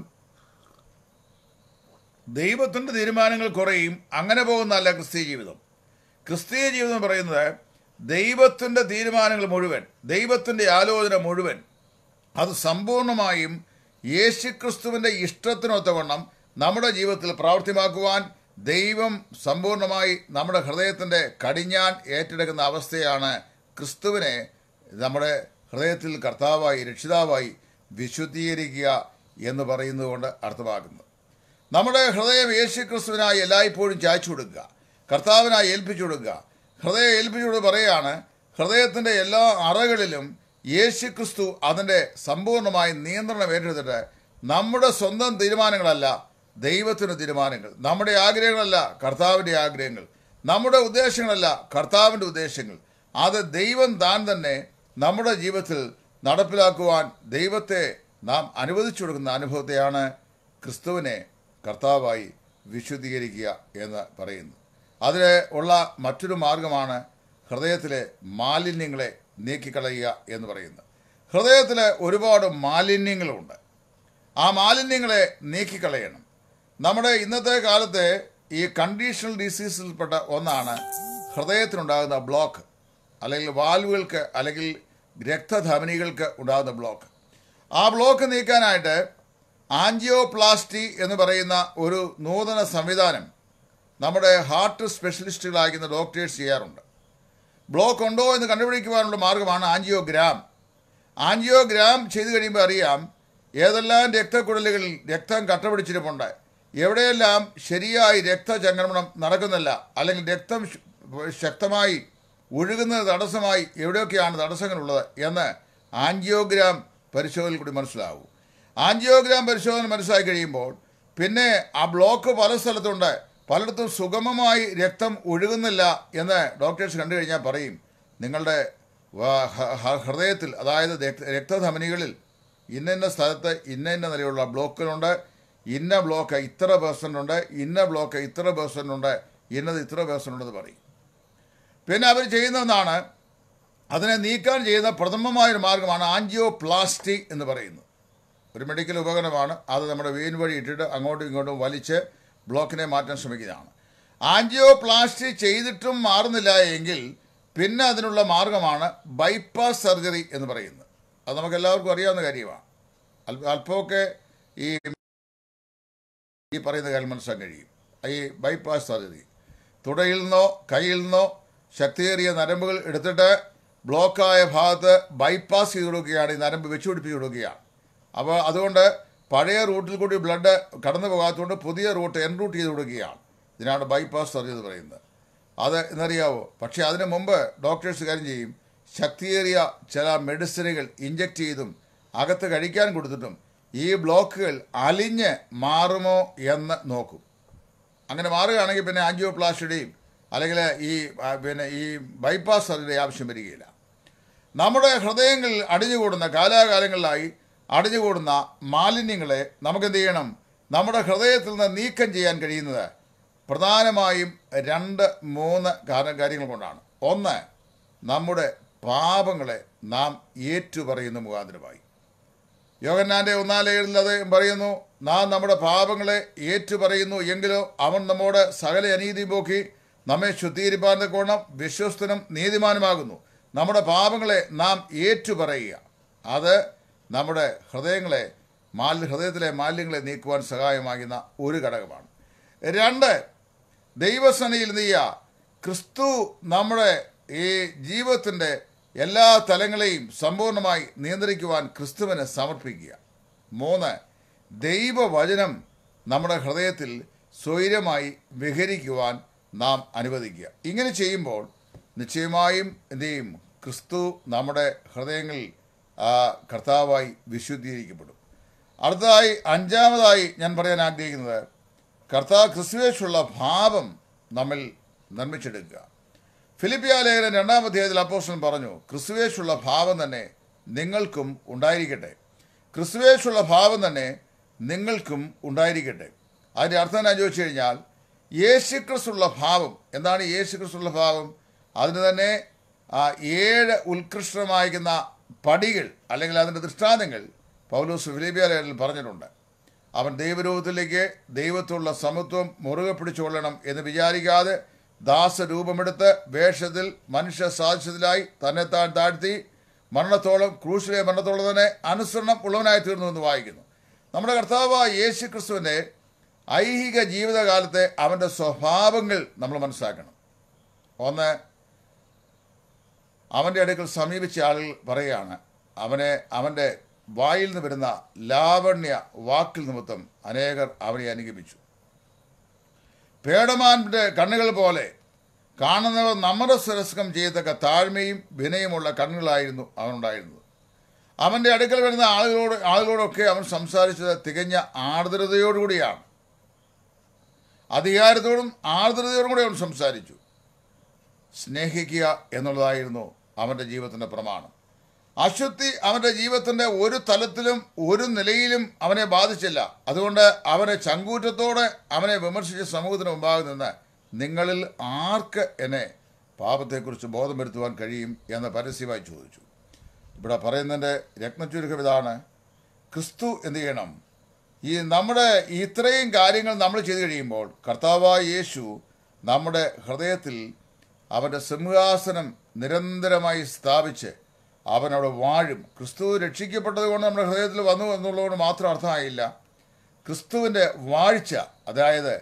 ദൈവത്തിൻ്റെ തീരുമാനങ്ങൾ കുറയും അങ്ങനെ പോകുന്നതല്ല ക്രിസ്തീയ ജീവിതം ക്രിസ്തീയ ജീവിതം എന്ന് പറയുന്നത് ദൈവത്തിൻ്റെ തീരുമാനങ്ങൾ മുഴുവൻ ദൈവത്തിൻ്റെ ആലോചന മുഴുവൻ അത് സമ്പൂർണ്ണമായും യേശുക്രിസ്തുവിൻ്റെ ഇഷ്ടത്തിനൊത്തവണ്ണം നമ്മുടെ ജീവിതത്തിൽ പ്രാവർത്തിമാക്കുവാൻ ദൈവം സമ്പൂർണ്ണമായി നമ്മുടെ ഹൃദയത്തിൻ്റെ കടിഞ്ഞാൻ ഏറ്റെടുക്കുന്ന അവസ്ഥയാണ് ക്രിസ്തുവിനെ നമ്മുടെ ഹൃദയത്തിൽ കർത്താവായി രക്ഷിതാവായി വിശുദ്ധീകരിക്കുക എന്ന് പറയുന്നതുകൊണ്ട് അർത്ഥമാക്കുന്നത് നമ്മുടെ ഹൃദയം യേശു ക്രിസ്തുവിനായി എല്ലായ്പ്പോഴും ചായച്ചു കൊടുക്കുക കർത്താവിനായി ഏൽപ്പിച്ചു കൊടുക്കുക ഹൃദയം ഏൽപ്പിച്ചു കൊടുക്കുക പറയുകയാണ് ഹൃദയത്തിൻ്റെ എല്ലാ അറകളിലും യേശു ക്രിസ്തു അതിൻ്റെ സമ്പൂർണ്ണമായി നിയന്ത്രണം ഏറ്റെടുത്തിട്ട് നമ്മുടെ സ്വന്തം തീരുമാനങ്ങളല്ല ദൈവത്തിൻ്റെ തീരുമാനങ്ങൾ നമ്മുടെ ആഗ്രഹങ്ങളല്ല കർത്താവിൻ്റെ ആഗ്രഹങ്ങൾ നമ്മുടെ ഉദ്ദേശങ്ങളല്ല കർത്താവിൻ്റെ ഉദ്ദേശങ്ങൾ അത് ദൈവം താൻ തന്നെ നമ്മുടെ ജീവിതത്തിൽ നടപ്പിലാക്കുവാൻ ദൈവത്തെ നാം അനുവദിച്ചു കൊടുക്കുന്ന അനുഭവത്തെയാണ് ക്രിസ്തുവിനെ കർത്താവായി വിശുദ്ധീകരിക്കുക എന്ന് പറയുന്നു അതിന് ഉള്ള മറ്റൊരു മാർഗമാണ് ഹൃദയത്തിലെ മാലിന്യങ്ങളെ നീക്കിക്കളയുക എന്ന് പറയുന്നത് ഹൃദയത്തിൽ ഒരുപാട് മാലിന്യങ്ങളുണ്ട് ആ മാലിന്യങ്ങളെ നീക്കിക്കളയണം നമ്മുടെ ഇന്നത്തെ കാലത്തെ ഈ കണ്ടീഷണൽ ഡിസീസിൽപ്പെട്ട ഒന്നാണ് ഹൃദയത്തിനുണ്ടാകുന്ന ബ്ലോക്ക് അല്ലെങ്കിൽ വാൽവുകൾക്ക് അല്ലെങ്കിൽ രക്തധമനികൾക്ക് ഉണ്ടാകുന്ന ബ്ലോക്ക് ആ ബ്ലോക്ക് നീക്കാനായിട്ട് ആൻജിയോപ്ലാസ്റ്റി എന്ന് പറയുന്ന ഒരു നൂതന സംവിധാനം നമ്മുടെ ഹാർട്ട് സ്പെഷ്യലിസ്റ്റുകളായിരിക്കുന്ന ഡോക്ടേഴ്സ് ചെയ്യാറുണ്ട് ബ്ലോക്ക് ഉണ്ടോ എന്ന് കണ്ടുപിടിക്കുവാനുള്ള മാർഗമാണ് ആൻജിയോഗ്രാം ആൻജിയോഗ്രാം ചെയ്തു കഴിയുമ്പോൾ അറിയാം ഏതെല്ലാം രക്തക്കുഴലുകളിൽ രക്തം കട്ടപിടിച്ചിരിപ്പുണ്ട് എവിടെയെല്ലാം ശരിയായി രക്തചംക്രമണം നടക്കുന്നില്ല അല്ലെങ്കിൽ രക്തം ശക്തമായി ഒഴുകുന്നത് തടസ്സമായി എവിടെയൊക്കെയാണ് തടസ്സങ്ങളുള്ളത് എന്ന് ആൻജിയോഗ്രാം പരിശോധനയിൽ കൂടി മനസ്സിലാവും ആൻജിയോഗ്രാം പരിശോധന മനസ്സിലായി കഴിയുമ്പോൾ പിന്നെ ആ ബ്ലോക്ക് പല സ്ഥലത്തുണ്ട് പലയിടത്തും സുഗമമായി രക്തം ഒഴുകുന്നില്ല എന്ന് ഡോക്ടേഴ്സ് കണ്ടു കഴിഞ്ഞാൽ പറയും നിങ്ങളുടെ ഹൃദയത്തിൽ അതായത് രക്തധമനികളിൽ ഇന്ന ഇന്ന സ്ഥലത്ത് ഇന്ന ഇന്ന നിലയുള്ള ബ്ലോക്കിനുണ്ട് ഇന്ന ബ്ലോക്ക് ഇത്ര പേഴ്സൻ്റ് ഉണ്ട് ഇന്ന ബ്ലോക്ക് ഇത്ര പേഴ്സൻ്റ് ഉണ്ട് ഇന്നത് ഇത്ര പേഴ്സൻ്റ് ഉണ്ടെന്ന് പറയും പിന്നെ അവർ ചെയ്യുന്നതെന്നാണ് അതിനെ നീക്കാൻ ചെയ്യുന്ന പ്രഥമമായൊരു മാർഗമാണ് ആൻജിയോപ്ലാസ്റ്റി എന്ന് പറയുന്നത് ഒരു മെഡിക്കൽ ഉപകരണമാണ് അത് നമ്മുടെ വീൻ വഴി ഇട്ടിട്ട് അങ്ങോട്ടും ഇങ്ങോട്ടും വലിച്ച് ബ്ലോക്കിനെ മാറ്റാൻ ശ്രമിക്കുന്നതാണ് ആൻജിയോപ്ലാസ്റ്റി ചെയ്തിട്ടും മാറുന്നില്ല എങ്കിൽ പിന്നെ അതിനുള്ള മാർഗമാണ് ബൈപ്പാസ് സർജറി എന്ന് പറയുന്നത് അത് നമുക്ക് എല്ലാവർക്കും അറിയാവുന്ന കാര്യമാണ് അല്പമൊക്കെ ഈ ഈ പറയുന്ന കാര്യം മനസ്സിലാക്കാൻ കഴിയും ഈ ബൈപ്പാസ് സർജറി തുടയിൽ നിന്നോ കയ്യിൽ നിന്നോ ശക്തിയേറിയ നരമ്പുകൾ എടുത്തിട്ട് ബ്ലോക്കായ ഭാഗത്ത് ബൈപ്പാസ് ചെയ്ത് കൊടുക്കുകയാണ് ഈ നരമ്പ് വെച്ചുപിടിപ്പിച്ച് കൊടുക്കുകയാണ് അപ്പോൾ അതുകൊണ്ട് പഴയ റൂട്ടിൽ കൂടി ബ്ലഡ് കടന്നു പോകാത്തതുകൊണ്ട് പുതിയ റൂട്ട് എൻറൂട്ട് ചെയ്ത് കൊടുക്കുകയാണ് ഇതിനാണ് ബൈപ്പാസ് സർജറി എന്ന് പറയുന്നത് അത് എന്നറിയാവോ പക്ഷേ അതിന് മുമ്പ് ഡോക്ടേഴ്സ് കാര്യം ചെയ്യും ശക്തിയേറിയ ചില മെഡിസിനുകൾ ഇഞ്ചക്റ്റ് ചെയ്തും അകത്ത് കഴിക്കാൻ കൊടുത്തിട്ടും ഈ ബ്ലോക്കുകൾ അലിഞ്ഞ് മാറുമോ എന്ന് നോക്കും അങ്ങനെ മാറുകയാണെങ്കിൽ പിന്നെ ആൻജിയോപ്ലാസ്റ്റിയുടെയും അല്ലെങ്കിൽ ഈ പിന്നെ ഈ ബൈപ്പാസ് സർജറി ആവശ്യം വരികയില്ല നമ്മുടെ ഹൃദയങ്ങളിൽ അടിഞ്ഞുകൂടുന്ന കാലാകാലങ്ങളിലായി അടിഞ്ഞുകൂടുന്ന മാലിന്യങ്ങളെ നമുക്കെന്ത് ചെയ്യണം നമ്മുടെ ഹൃദയത്തിൽ നിന്ന് നീക്കം ചെയ്യാൻ കഴിയുന്നത് പ്രധാനമായും രണ്ട് മൂന്ന് കാരണം കാര്യങ്ങൾ കൊണ്ടാണ് ഒന്ന് നമ്മുടെ പാപങ്ങളെ നാം ഏറ്റുപറയുന്ന മുഖാന്തരമായി യോഗന്നാൻ്റെ ഒന്നാലേഴിൽ അത് പറയുന്നു നാം നമ്മുടെ പാപങ്ങളെ ഏറ്റുപറയുന്നു എങ്കിലോ അവൻ നമ്മോട് സകല അനീതി പോക്കി നമ്മെ ശുദ്ധീകരിപ്പാൻ്റെ കോണം വിശ്വസ്തനും നീതിമാനുമാകുന്നു നമ്മുടെ പാപങ്ങളെ നാം ഏറ്റുപറയുക അത് നമ്മുടെ ഹൃദയങ്ങളെ മാലി ഹൃദയത്തിലെ മാലിന്യങ്ങളെ നീക്കുവാൻ സഹായമാകുന്ന ഒരു ഘടകമാണ് രണ്ട് ദൈവസനയിൽ നീയ ക്രിസ്തു നമ്മുടെ ഈ ജീവിതത്തിൻ്റെ എല്ലാ തലങ്ങളെയും സമ്പൂർണ്ണമായി നിയന്ത്രിക്കുവാൻ ക്രിസ്തുവിനെ സമർപ്പിക്കുക മൂന്ന് ദൈവവചനം നമ്മുടെ ഹൃദയത്തിൽ സ്വൈര്യമായി വിഹരിക്കുവാൻ നാം അനുവദിക്കുക ഇങ്ങനെ ചെയ്യുമ്പോൾ നിശ്ചയമായും എന്തു ക്രിസ്തു നമ്മുടെ ഹൃദയങ്ങളിൽ ആ കർത്താവായി വിശുദ്ധീകരിക്കപ്പെടും അടുത്തതായി അഞ്ചാമതായി ഞാൻ പറയാൻ ആഗ്രഹിക്കുന്നത് കർത്താവ് ക്രിസ്തുവേഷുള്ള ഭാവം നമ്മിൽ നിർമ്മിച്ചെടുക്കുക ഫിലിപ്പിയ ലേഖനം രണ്ടാം അധ്യായത്തിൽ അപ്പോസ്റ്റൻ പറഞ്ഞു ക്രിസ്തുവേഷുള്ള ഭാവം തന്നെ നിങ്ങൾക്കും ഉണ്ടായിരിക്കട്ടെ ക്രിസ്തുവേഷുള്ള ഭാവം തന്നെ നിങ്ങൾക്കും ഉണ്ടായിരിക്കട്ടെ അതിൻ്റെ അർത്ഥം ഞാൻ ചോദിച്ചു കഴിഞ്ഞാൽ ക്രിസ്തുള്ള ഭാവം എന്താണ് ക്രിസ്തുള്ള ഭാവം അതിന് തന്നെ ഏഴ് ഉത്കൃഷ്ടമായിരിക്കുന്ന പടികൾ അല്ലെങ്കിൽ അതിൻ്റെ ദൃഷ്ടാന്തങ്ങൾ പൗലോസ് ഫിലിബിയാലയിൽ പറഞ്ഞിട്ടുണ്ട് അവൻ ദൈവരൂപത്തിലേക്ക് ദൈവത്തുള്ള സമത്വം മുറുകെ പിടിച്ചുകൊള്ളണം എന്ന് വിചാരിക്കാതെ ദാസരൂപമെടുത്ത് വേഷത്തിൽ മനുഷ്യ സാധിച്ചതിലായി താൻ താഴ്ത്തി മരണത്തോളം ക്രൂശിലെ മരണത്തോളം തന്നെ അനുസരണം ഉള്ളവനായി തീർന്നു എന്ന് വായിക്കുന്നു നമ്മുടെ കർത്താവായ യേശു ക്രിസ്തുവിൻ്റെ ഐഹിക ജീവിതകാലത്തെ അവൻ്റെ സ്വഭാവങ്ങൾ നമ്മൾ മനസ്സിലാക്കണം ഒന്ന് അവൻ്റെ അടുക്കൽ സമീപിച്ച ആളുകൾ പറയുകയാണ് അവനെ അവൻ്റെ വായിൽ നിന്ന് വരുന്ന ലാവണ്യ വാക്കിൽ നിമിത്തം അനേകർ അവനെ അനുഗമിച്ചു പേടമാൻ്റെ കണ്ണുകൾ പോലെ കാണുന്നവർ നമ്മുടെ സുരസ്കം ചെയ്യത്തക്ക താഴ്മയും വിനയുമുള്ള കണ്ണുകളായിരുന്നു അവനുണ്ടായിരുന്നത് അവൻ്റെ അടുക്കൽ വരുന്ന ആളുകളോട് ആളുകളോടൊക്കെ അവൻ സംസാരിച്ചത് തികഞ്ഞ ആർദ്രതയോടുകൂടിയാണ് അധികാരത്തോടും ആർദ്രതയോടും കൂടി അവൻ സംസാരിച്ചു സ്നേഹിക്കുക എന്നുള്ളതായിരുന്നു അവൻ്റെ ജീവിതത്തിൻ്റെ പ്രമാണം അശുദ്ധി അവൻ്റെ ജീവിതത്തിൻ്റെ ഒരു തലത്തിലും ഒരു നിലയിലും അവനെ ബാധിച്ചില്ല അതുകൊണ്ട് അവനെ ചങ്കൂറ്റത്തോടെ അവനെ വിമർശിച്ച സമൂഹത്തിന് മുമ്പാകെ നിന്ന് നിങ്ങളിൽ ആർക്ക് എന്നെ പാപത്തെക്കുറിച്ച് ബോധം വരുത്തുവാൻ കഴിയും എന്ന് പരസ്യമായി ചോദിച്ചു ഇവിടെ പറയുന്നതിൻ്റെ രത്നചുരുക്കം ഇതാണ് ക്രിസ്തു എന്ത് ചെയ്യണം ഈ നമ്മുടെ ഇത്രയും കാര്യങ്ങൾ നമ്മൾ ചെയ്തു കഴിയുമ്പോൾ കർത്താവായ യേശു നമ്മുടെ ഹൃദയത്തിൽ അവന്റെ സിംഹാസനം നിരന്തരമായി സ്ഥാപിച്ച് അവൻ വാഴും ക്രിസ്തു രക്ഷിക്കപ്പെട്ടതുകൊണ്ട് നമ്മുടെ ഹൃദയത്തിൽ വന്നു എന്നുള്ളതുകൊണ്ട് മാത്രം അർത്ഥമായില്ല ക്രിസ്തുവിൻ്റെ വാഴ്ച അതായത്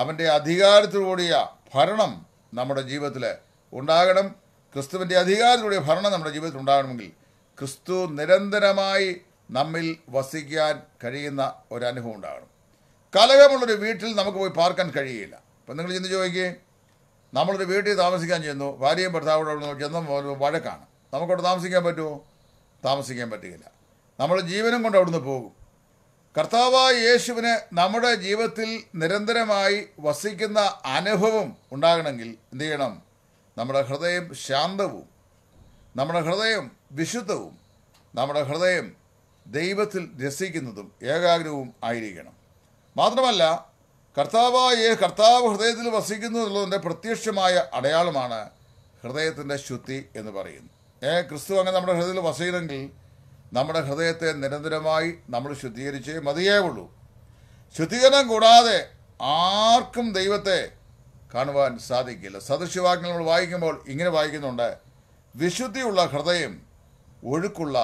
അവൻ്റെ അധികാരത്തോടുകൂടിയ ഭരണം നമ്മുടെ ജീവിതത്തിൽ ഉണ്ടാകണം ക്രിസ്തുവിൻ്റെ അധികാരത്തിലൂടെ ഭരണം നമ്മുടെ ജീവിതത്തിൽ ഉണ്ടാകണമെങ്കിൽ ക്രിസ്തു നിരന്തരമായി നമ്മിൽ വസിക്കാൻ കഴിയുന്ന ഒരു അനുഭവം ഉണ്ടാകണം കലകമുള്ളൊരു വീട്ടിൽ നമുക്ക് പോയി പാർക്കാൻ കഴിയില്ല അപ്പം നിങ്ങൾ ചിന്തിച്ച് ചോദിക്കുകയും നമ്മളൊരു വീട്ടിൽ താമസിക്കാൻ ചെന്നു ഭാര്യയും ഭർത്താവോടെ ചെന്ന വഴക്കാണ് നമുക്കവിടെ താമസിക്കാൻ പറ്റുമോ താമസിക്കാൻ പറ്റുകയില്ല നമ്മൾ ജീവനും കൊണ്ട് അവിടുന്ന് പോകും കർത്താവായ യേശുവിന് നമ്മുടെ ജീവിതത്തിൽ നിരന്തരമായി വസിക്കുന്ന അനുഭവം ഉണ്ടാകണമെങ്കിൽ എന്തു ചെയ്യണം നമ്മുടെ ഹൃദയം ശാന്തവും നമ്മുടെ ഹൃദയം വിശുദ്ധവും നമ്മുടെ ഹൃദയം ദൈവത്തിൽ രസിക്കുന്നതും ഏകാഗ്രവും ആയിരിക്കണം മാത്രമല്ല കർത്താവായ കർത്താവ് ഹൃദയത്തിൽ വസിക്കുന്നു എന്നുള്ളതിൻ്റെ പ്രത്യക്ഷമായ അടയാളമാണ് ഹൃദയത്തിൻ്റെ ശുദ്ധി എന്ന് പറയുന്നു ഏ ക്രിസ്തു അങ്ങനെ നമ്മുടെ ഹൃദയത്തിൽ വസിക്കണമെങ്കിൽ നമ്മുടെ ഹൃദയത്തെ നിരന്തരമായി നമ്മൾ ശുദ്ധീകരിച്ചേ മതിയാവുള്ളൂ ശുദ്ധീകരണം കൂടാതെ ആർക്കും ദൈവത്തെ കാണുവാൻ സാധിക്കില്ല സദൃശ്യവാക്യം നമ്മൾ വായിക്കുമ്പോൾ ഇങ്ങനെ വായിക്കുന്നുണ്ട് വിശുദ്ധിയുള്ള ഹൃദയം ഒഴുക്കുള്ള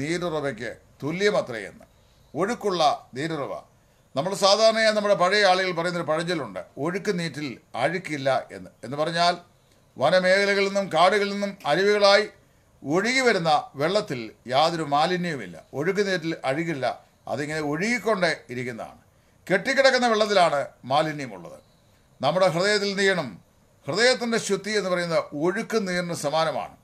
നീരുറവയ്ക്ക് തുല്യമത്രയെന്ന് ഒഴുക്കുള്ള നീരുറവ നമ്മൾ സാധാരണയായി നമ്മുടെ പഴയ ആളുകൾ പറയുന്നൊരു പഴഞ്ചൊല്ലുണ്ട് ഒഴുക്ക് നീറ്റിൽ അഴുക്കില്ല എന്ന് എന്ന് പറഞ്ഞാൽ വനമേഖലകളിൽ നിന്നും കാടുകളിൽ നിന്നും അരുവികളായി ഒഴുകി വരുന്ന വെള്ളത്തിൽ യാതൊരു മാലിന്യവുമില്ല ഒഴുക്ക് നീറ്റിൽ അഴുകില്ല അതിങ്ങനെ ഒഴുകിക്കൊണ്ടേ ഇരിക്കുന്നതാണ് കെട്ടിക്കിടക്കുന്ന വെള്ളത്തിലാണ് മാലിന്യമുള്ളത് നമ്മുടെ ഹൃദയത്തിൽ നീണം ഹൃദയത്തിൻ്റെ ശുദ്ധി എന്ന് പറയുന്നത് ഒഴുക്ക് നീറിന് സമാനമാണ്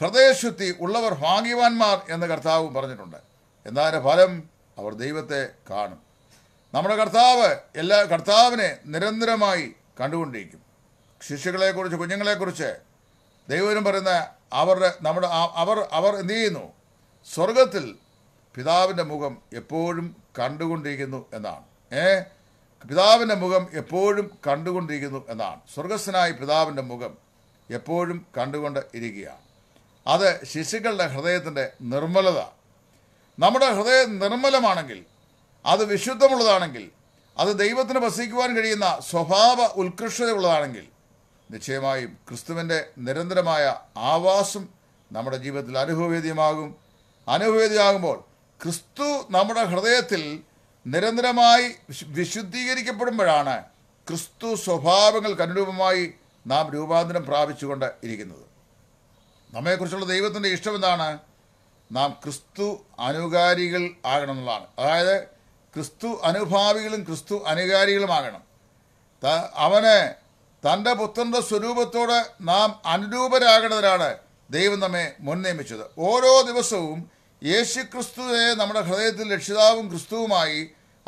ഹൃദയശുദ്ധി ഉള്ളവർ ഭാഗ്യവാന്മാർ എന്ന് കർത്താവും പറഞ്ഞിട്ടുണ്ട് എന്നതിൻ്റെ ഫലം അവർ ദൈവത്തെ കാണും നമ്മുടെ കർത്താവ് എല്ലാ കർത്താവിനെ നിരന്തരമായി കണ്ടുകൊണ്ടിരിക്കും ശിഷ്യകളെക്കുറിച്ച് കുഞ്ഞുങ്ങളെക്കുറിച്ച് ദൈവം പറയുന്ന അവരുടെ നമ്മുടെ അവർ അവർ എന്തു ചെയ്യുന്നു സ്വർഗത്തിൽ പിതാവിൻ്റെ മുഖം എപ്പോഴും കണ്ടുകൊണ്ടിരിക്കുന്നു എന്നാണ് ഏ പിതാവിൻ്റെ മുഖം എപ്പോഴും കണ്ടുകൊണ്ടിരിക്കുന്നു എന്നാണ് സ്വർഗസ്വനായ പിതാവിൻ്റെ മുഖം എപ്പോഴും കണ്ടുകൊണ്ട് ഇരിക്കുകയാണ് അത് ശിശുക്കളുടെ ഹൃദയത്തിൻ്റെ നിർമ്മലത നമ്മുടെ ഹൃദയം നിർമ്മലമാണെങ്കിൽ അത് വിശുദ്ധമുള്ളതാണെങ്കിൽ അത് ദൈവത്തിന് വസിക്കുവാൻ കഴിയുന്ന സ്വഭാവ ഉത്കൃഷ്ടതയുള്ളതാണെങ്കിൽ നിശ്ചയമായും ക്രിസ്തുവിൻ്റെ നിരന്തരമായ ആവാസം നമ്മുടെ ജീവിതത്തിൽ അനുഭവവേദ്യമാകും അനുഭവവേദ്യമാകുമ്പോൾ ക്രിസ്തു നമ്മുടെ ഹൃദയത്തിൽ നിരന്തരമായി വിശുദ്ധീകരിക്കപ്പെടുമ്പോഴാണ് ക്രിസ്തു സ്വഭാവങ്ങൾക്ക് അനുരൂപമായി നാം രൂപാന്തരം പ്രാപിച്ചുകൊണ്ട് ഇരിക്കുന്നത് നമ്മെക്കുറിച്ചുള്ള ദൈവത്തിൻ്റെ ഇഷ്ടം എന്താണ് നാം ക്രിസ്തു അനുകാരികൾ ആകണമെന്നുള്ളതാണ് അതായത് ക്രിസ്തു അനുഭാവികളും ക്രിസ്തു അനുകാരികളുമാകണം അവന് തൻ്റെ പുത്രൻ്റെ സ്വരൂപത്തോട് നാം അനുരൂപരാകേണ്ടതിനാണ് ദൈവം നമ്മെ മുൻ നിയമിച്ചത് ഓരോ ദിവസവും യേശു ക്രിസ്തുവിനെ നമ്മുടെ ഹൃദയത്തിൽ രക്ഷിതാവും ക്രിസ്തുവുമായി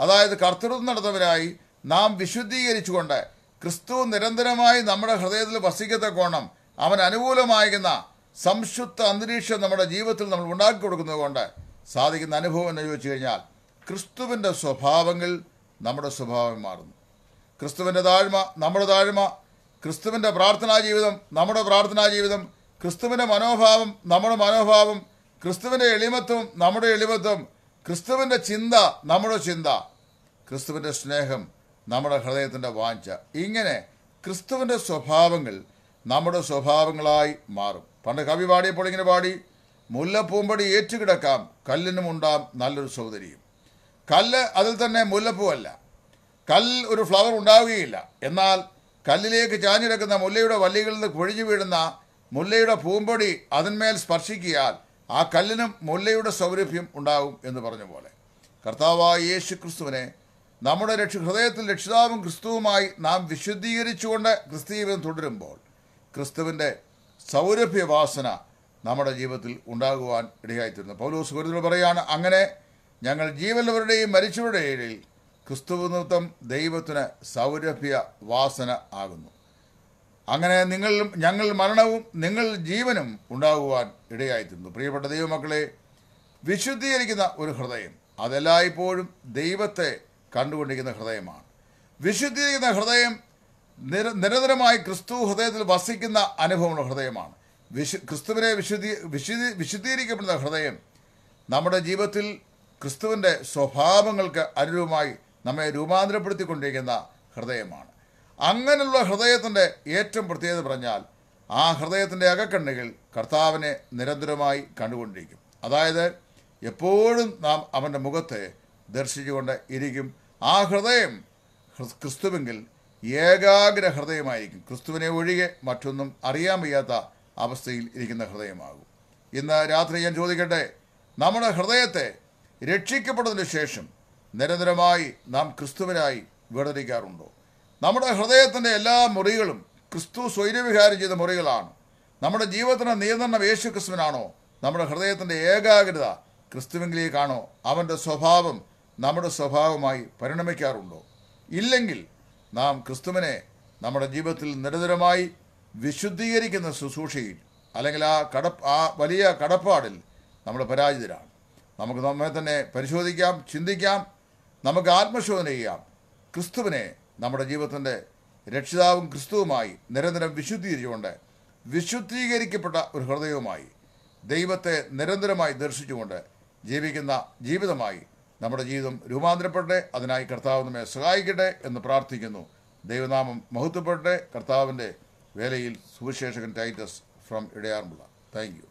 അതായത് കർത്തൃത്വം നടത്തവരായി നാം വിശുദ്ധീകരിച്ചുകൊണ്ട് ക്രിസ്തു നിരന്തരമായി നമ്മുടെ ഹൃദയത്തിൽ കോണം അവൻ അനുകൂലമായിരുന്ന സംശുദ്ധ അന്തരീക്ഷം നമ്മുടെ ജീവിതത്തിൽ നമ്മൾ ഉണ്ടാക്കി കൊടുക്കുന്നത് കൊണ്ട് സാധിക്കുന്ന അനുഭവം എന്ന് ചോദിച്ചു കഴിഞ്ഞാൽ ക്രിസ്തുവിൻ്റെ സ്വഭാവങ്ങൾ നമ്മുടെ സ്വഭാവം മാറുന്നു ക്രിസ്തുവിൻ്റെ താഴ്മ നമ്മുടെ താഴ്മ ക്രിസ്തുവിൻ്റെ പ്രാർത്ഥനാ ജീവിതം നമ്മുടെ പ്രാർത്ഥനാ ജീവിതം ക്രിസ്തുവിൻ്റെ മനോഭാവം നമ്മുടെ മനോഭാവം ക്രിസ്തുവിൻ്റെ എളിമത്വം നമ്മുടെ എളിമത്വം ക്രിസ്തുവിൻ്റെ ചിന്ത നമ്മുടെ ചിന്ത ക്രിസ്തുവിൻ്റെ സ്നേഹം നമ്മുടെ ഹൃദയത്തിൻ്റെ വാഞ്ച ഇങ്ങനെ ക്രിസ്തുവിൻ്റെ സ്വഭാവങ്ങൾ നമ്മുടെ സ്വഭാവങ്ങളായി മാറും പണ്ട് കവി പാടിയപ്പോൾ ഇങ്ങനെ പാടി മുല്ലപ്പൂമ്പടി ഏറ്റുകിടക്കാം കല്ലിനുമുണ്ടാം നല്ലൊരു സൗന്ദര്യം കല്ല് അതിൽ തന്നെ മുല്ലപ്പൂവല്ല കല്ല് ഒരു ഫ്ലവർ ഉണ്ടാവുകയില്ല എന്നാൽ കല്ലിലേക്ക് ചാഞ്ഞിടക്കുന്ന മുല്ലയുടെ വല്ലികളിൽ നിന്ന് പൊഴിഞ്ഞു വീഴുന്ന മുല്ലയുടെ പൂമ്പൊടി അതിന്മേൽ സ്പർശിക്കിയാൽ ആ കല്ലിനും മുല്ലയുടെ സൗരഭ്യം ഉണ്ടാകും എന്ന് പറഞ്ഞ പോലെ കർത്താവായ യേശു ക്രിസ്തുവിനെ നമ്മുടെ രക്ഷ ഹൃദയത്തിൽ രക്ഷിതാവും ക്രിസ്തുവുമായി നാം വിശുദ്ധീകരിച്ചുകൊണ്ട് ക്രിസ്തീയവും തുടരുമ്പോൾ ക്രിസ്തുവിൻ്റെ സൗരഭ്യവാസന നമ്മുടെ ജീവിതത്തിൽ ഉണ്ടാകുവാൻ ഇടയായിത്തീരുന്നു പൗലോസ് ഗുരുതൽ പറയുകയാണ് അങ്ങനെ ഞങ്ങൾ ജീവനുള്ളവരുടെയും മരിച്ചവരുടെയും ഇടയിൽ ക്രിസ്തുവ നിമിത്തം ദൈവത്തിന് സൗരഭ്യ വാസന ആകുന്നു അങ്ങനെ നിങ്ങൾ ഞങ്ങൾ മരണവും നിങ്ങൾ ജീവനും ഉണ്ടാകുവാൻ ഇടയായിത്തീർന്നു പ്രിയപ്പെട്ട ദൈവമക്കളെ വിശുദ്ധീകരിക്കുന്ന ഒരു ഹൃദയം അതെല്ലായ്പ്പോഴും ദൈവത്തെ കണ്ടുകൊണ്ടിരിക്കുന്ന ഹൃദയമാണ് വിശുദ്ധീകരിക്കുന്ന ഹൃദയം നിര നിരന്തരമായി ക്രിസ്തു ഹൃദയത്തിൽ വസിക്കുന്ന അനുഭവമുള്ള ഹൃദയമാണ് വിശു ക്രിസ്തുവിനെ വിശുദ്ധീ വിശുദ്ധീ വിശുദ്ധീകരിക്കപ്പെടുന്ന ഹൃദയം നമ്മുടെ ജീവിതത്തിൽ ക്രിസ്തുവിൻ്റെ സ്വഭാവങ്ങൾക്ക് അനുരൂപമായി നമ്മെ രൂപാന്തരപ്പെടുത്തിക്കൊണ്ടിരിക്കുന്ന ഹൃദയമാണ് അങ്ങനെയുള്ള ഹൃദയത്തിൻ്റെ ഏറ്റവും പ്രത്യേകത പറഞ്ഞാൽ ആ ഹൃദയത്തിൻ്റെ അകക്കണ്ണുകൾ കർത്താവിനെ നിരന്തരമായി കണ്ടുകൊണ്ടിരിക്കും അതായത് എപ്പോഴും നാം അവൻ്റെ മുഖത്തെ ദർശിച്ചുകൊണ്ട് ഇരിക്കും ആ ഹൃദയം ക്രിസ്തുവെങ്കിൽ ഏകാഗ്ര ഹൃദയമായിരിക്കും ക്രിസ്തുവിനെ ഒഴികെ മറ്റൊന്നും അറിയാൻ വയ്യാത്ത അവസ്ഥയിൽ ഇരിക്കുന്ന ഹൃദയമാകും ഇന്ന് രാത്രി ഞാൻ ചോദിക്കട്ടെ നമ്മുടെ ഹൃദയത്തെ രക്ഷിക്കപ്പെട്ടതിന് ശേഷം നിരന്തരമായി നാം ക്രിസ്തുവിനായി വേർതിരിക്കാറുണ്ടോ നമ്മുടെ ഹൃദയത്തിൻ്റെ എല്ലാ മുറികളും ക്രിസ്തു സ്വൈര്യവിഹാരം ചെയ്ത മുറികളാണ് നമ്മുടെ ജീവിതത്തിൻ്റെ നിയന്ത്രണം യേശു ക്രിസ്തുവിനാണോ നമ്മുടെ ഹൃദയത്തിൻ്റെ ഏകാഗ്രത ക്രിസ്തുവിംഗിലേക്കാണോ അവൻ്റെ സ്വഭാവം നമ്മുടെ സ്വഭാവമായി പരിണമിക്കാറുണ്ടോ ഇല്ലെങ്കിൽ നാം ക്രിസ്തുവിനെ നമ്മുടെ ജീവിതത്തിൽ നിരന്തരമായി വിശുദ്ധീകരിക്കുന്ന ശുശ്രൂഷയിൽ അല്ലെങ്കിൽ ആ കട ആ വലിയ കടപ്പാടിൽ നമ്മൾ പരാജിതരാണ് നമുക്ക് നമ്മെ തന്നെ പരിശോധിക്കാം ചിന്തിക്കാം നമുക്ക് ആത്മശോധന ചെയ്യാം ക്രിസ്തുവിനെ നമ്മുടെ ജീവിതത്തിൻ്റെ രക്ഷിതാവും ക്രിസ്തുവുമായി നിരന്തരം വിശുദ്ധീകരിച്ചുകൊണ്ട് വിശുദ്ധീകരിക്കപ്പെട്ട ഒരു ഹൃദയവുമായി ദൈവത്തെ നിരന്തരമായി ദർശിച്ചുകൊണ്ട് ജീവിക്കുന്ന ജീവിതമായി നമ്മുടെ ജീവിതം രൂപാന്തരപ്പെടട്ടെ അതിനായി കർത്താവ് നമ്മെ സഹായിക്കട്ടെ എന്ന് പ്രാർത്ഥിക്കുന്നു ദൈവനാമം മഹത്വപ്പെടട്ടെ കർത്താവിൻ്റെ വേലയിൽ സുവിശേഷകൻ Titus from Edayaranmula thank U